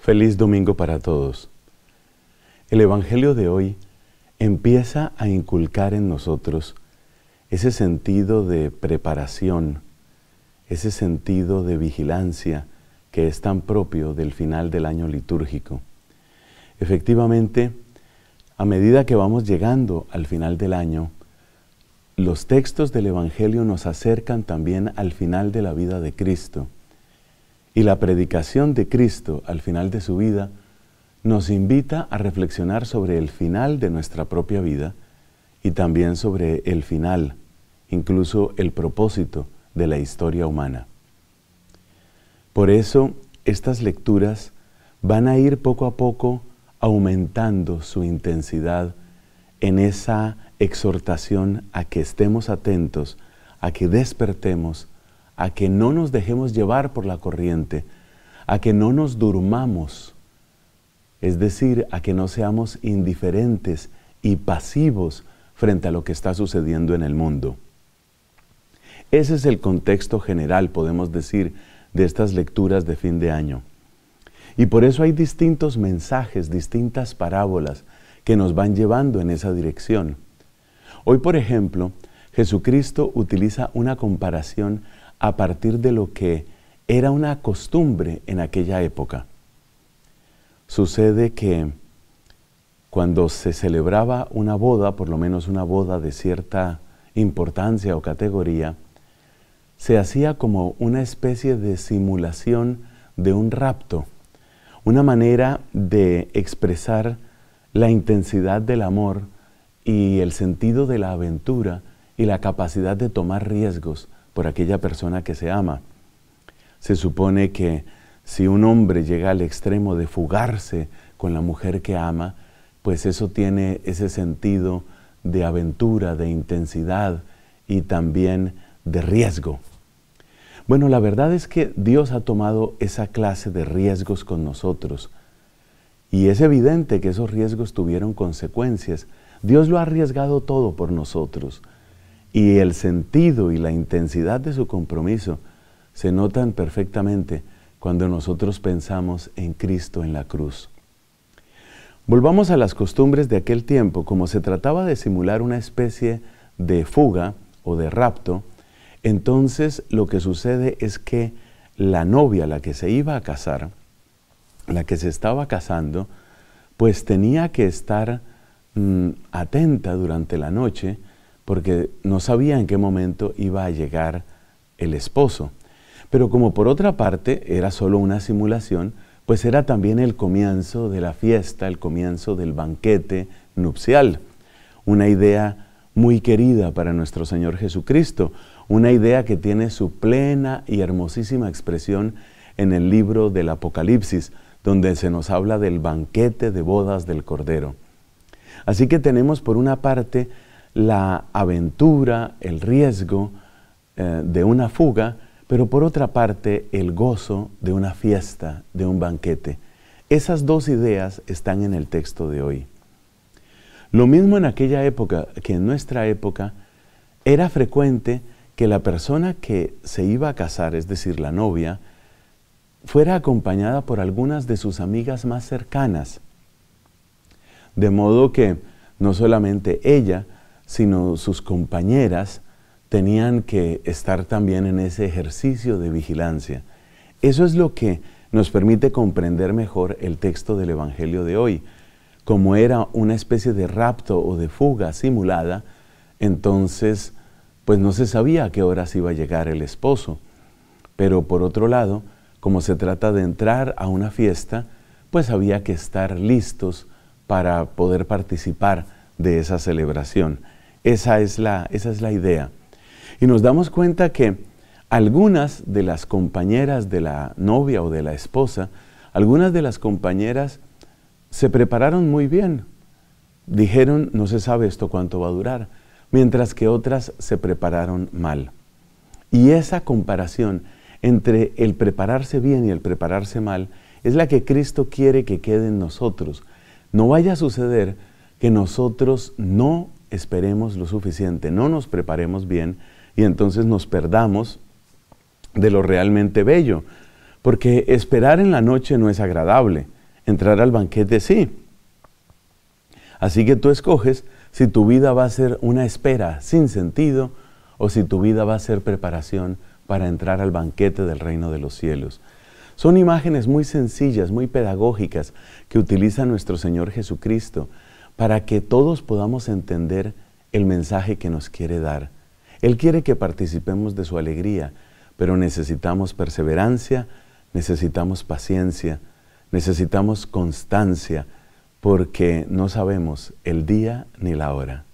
Feliz domingo para todos. El Evangelio de hoy empieza a inculcar en nosotros ese sentido de preparación, ese sentido de vigilancia que es tan propio del final del año litúrgico. Efectivamente, a medida que vamos llegando al final del año, los textos del Evangelio nos acercan también al final de la vida de Cristo y la predicación de Cristo al final de su vida nos invita a reflexionar sobre el final de nuestra propia vida y también sobre el final, incluso el propósito de la historia humana. Por eso, estas lecturas van a ir poco a poco aumentando su intensidad en esa exhortación a que estemos atentos, a que despertemos a que no nos dejemos llevar por la corriente, a que no nos durmamos, es decir, a que no seamos indiferentes y pasivos frente a lo que está sucediendo en el mundo. Ese es el contexto general, podemos decir, de estas lecturas de fin de año. Y por eso hay distintos mensajes, distintas parábolas que nos van llevando en esa dirección. Hoy, por ejemplo, Jesucristo utiliza una comparación a partir de lo que era una costumbre en aquella época. Sucede que cuando se celebraba una boda, por lo menos una boda de cierta importancia o categoría, se hacía como una especie de simulación de un rapto, una manera de expresar la intensidad del amor y el sentido de la aventura y la capacidad de tomar riesgos por aquella persona que se ama. Se supone que si un hombre llega al extremo de fugarse con la mujer que ama, pues eso tiene ese sentido de aventura, de intensidad y también de riesgo. Bueno, la verdad es que Dios ha tomado esa clase de riesgos con nosotros. Y es evidente que esos riesgos tuvieron consecuencias. Dios lo ha arriesgado todo por nosotros. Y el sentido y la intensidad de su compromiso se notan perfectamente cuando nosotros pensamos en Cristo en la cruz. Volvamos a las costumbres de aquel tiempo, como se trataba de simular una especie de fuga o de rapto, entonces lo que sucede es que la novia, la que se iba a casar, la que se estaba casando, pues tenía que estar mm, atenta durante la noche porque no sabía en qué momento iba a llegar el esposo. Pero como por otra parte era solo una simulación, pues era también el comienzo de la fiesta, el comienzo del banquete nupcial. Una idea muy querida para nuestro Señor Jesucristo, una idea que tiene su plena y hermosísima expresión en el libro del Apocalipsis, donde se nos habla del banquete de bodas del Cordero. Así que tenemos por una parte la aventura, el riesgo eh, de una fuga, pero por otra parte el gozo de una fiesta, de un banquete. Esas dos ideas están en el texto de hoy. Lo mismo en aquella época que en nuestra época, era frecuente que la persona que se iba a casar, es decir, la novia, fuera acompañada por algunas de sus amigas más cercanas. De modo que no solamente ella, sino sus compañeras tenían que estar también en ese ejercicio de vigilancia. Eso es lo que nos permite comprender mejor el texto del Evangelio de hoy. Como era una especie de rapto o de fuga simulada, entonces pues no se sabía a qué horas iba a llegar el esposo. Pero por otro lado, como se trata de entrar a una fiesta, pues había que estar listos para poder participar de esa celebración. Esa es la, esa es la idea. Y nos damos cuenta que algunas de las compañeras de la novia o de la esposa, algunas de las compañeras se prepararon muy bien. Dijeron, no se sabe esto cuánto va a durar, mientras que otras se prepararon mal. Y esa comparación entre el prepararse bien y el prepararse mal es la que Cristo quiere que quede en nosotros. No vaya a suceder que nosotros no esperemos lo suficiente, no nos preparemos bien y entonces nos perdamos de lo realmente bello. Porque esperar en la noche no es agradable, entrar al banquete sí. Así que tú escoges si tu vida va a ser una espera sin sentido o si tu vida va a ser preparación para entrar al banquete del reino de los cielos. Son imágenes muy sencillas, muy pedagógicas que utiliza nuestro Señor Jesucristo para que todos podamos entender el mensaje que nos quiere dar. Él quiere que participemos de su alegría, pero necesitamos perseverancia, necesitamos paciencia, necesitamos constancia, porque no sabemos el día ni la hora.